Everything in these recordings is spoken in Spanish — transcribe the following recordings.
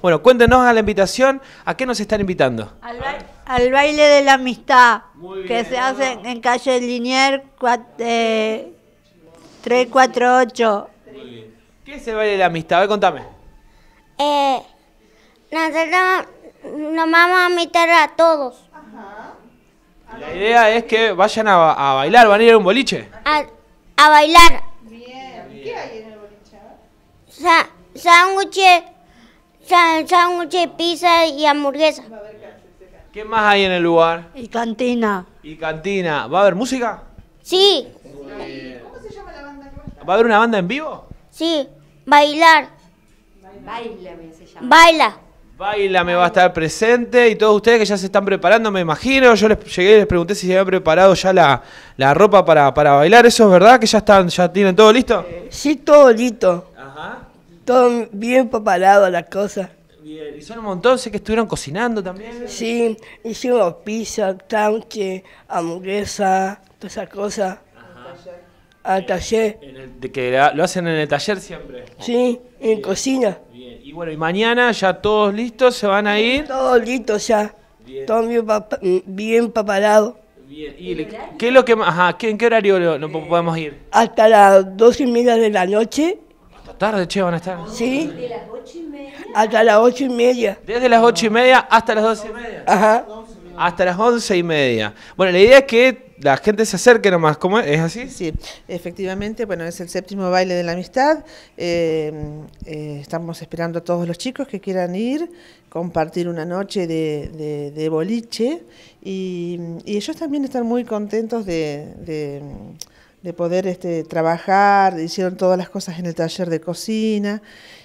Bueno, cuéntenos a la invitación, ¿a qué nos están invitando? Al, baile de la amistad, que se hace en calle Linier 348. Eh, ¿Qué es el baile de la amistad? A ver, contame. Eh, nos vamos a invitar a todos. Ajá. la idea es que vayan a, bailar, van a ir a un boliche. A, bailar. bien. ¿Qué hay en el boliche? Sándwiches sándwiches, pizza y hamburguesa. ¿Qué más hay en el lugar? Y cantina. ¿Y cantina? ¿Va a haber música? Sí. ¿Cómo se llama la banda? ¿Va a haber una banda en vivo? Sí. Bailar. se llama. Baila. Baila me va a estar presente y todos ustedes que ya se están preparando, me imagino. Yo les llegué y les pregunté si se habían preparado ya la, ropa para, para, bailar. ¿Eso es verdad? ¿Que ya están, ya tienen todo listo? Sí, todo listo. Ajá todo bien paparado las cosas. Bien, y son un montón, sé que estuvieron cocinando también. Sí, hicimos pizza, tranche, hamburguesa, todas esas cosas. Al taller. de que lo hacen en el taller siempre. Sí, en cocina. Bien. Y bueno, y mañana ya todos listos, se van a ir. Todos listos ya. Bien. Todo bien, bien ¿Y ¿Qué es lo que más? Ajá, ¿en qué horario no eh, podemos ir? Hasta las dos y media de la noche tarde, che, van a estar. Sí. las ocho Hasta las ocho y media. Desde las ocho y media hasta las doce y media. Ajá. Hasta las once y media. Bueno, la idea es que la gente se acerque nomás, ¿cómo es? así? Sí, efectivamente, bueno, es el séptimo baile de la amistad. Eh, eh, estamos esperando a todos los chicos que quieran ir, compartir una noche de, boliche. Y, ellos también están muy contentos de de poder este, trabajar, hicieron todas las cosas en el taller de cocina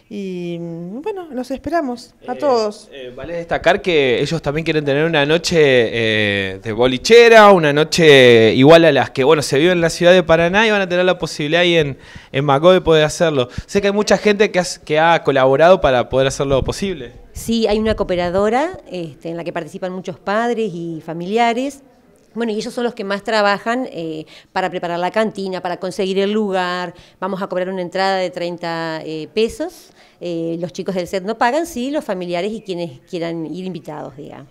y bueno, los esperamos a eh, todos. Eh, vale destacar que ellos también quieren tener una noche eh, de bolichera, una noche igual a las que bueno se vive en la ciudad de Paraná y van a tener la posibilidad ahí en, en de poder hacerlo. Sé que hay mucha gente que, que ha colaborado para poder hacerlo posible. Sí, hay una cooperadora este, en la que participan muchos padres y familiares bueno, y ellos son los que más trabajan eh, para preparar la cantina, para conseguir el lugar. Vamos a cobrar una entrada de 30 eh, pesos. Eh, los chicos del set no pagan, sí, los familiares y quienes quieran ir invitados, digamos.